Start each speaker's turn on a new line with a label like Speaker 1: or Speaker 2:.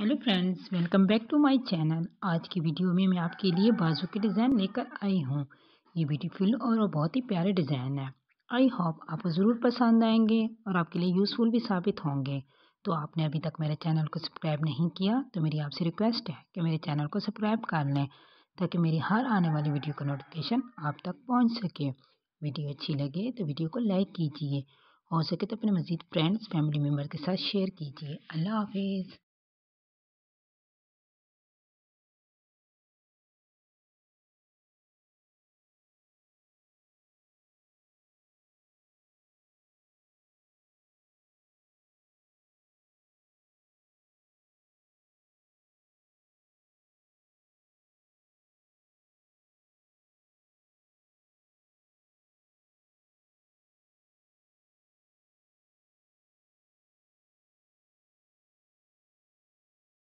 Speaker 1: hello friends welcome back to my channel आज की video में मैं आपके लिए बाजू के डिज़ाइन लेकर आई हूँ ये ब्यूटीफुल और बहुत ही प्यारे डिज़ाइन है आई होप आपको ज़रूर पसंद आएंगे और आपके लिए यूज़फुल भी साबित होंगे तो आपने अभी तक मेरे चैनल को सब्सक्राइब नहीं किया तो मेरी आपसे रिक्वेस्ट है कि मेरे चैनल को सब्सक्राइब कर लें ताकि मेरी हर आने वाली वीडियो का नोटिफिकेशन आप तक पहुँच सके वीडियो अच्छी लगे तो वीडियो को लाइक कीजिए हो सके तो अपने मज़ीद फ्रेंड्स फैमिली मेम्बर के साथ शेयर कीजिए अल्लाह हाफिज़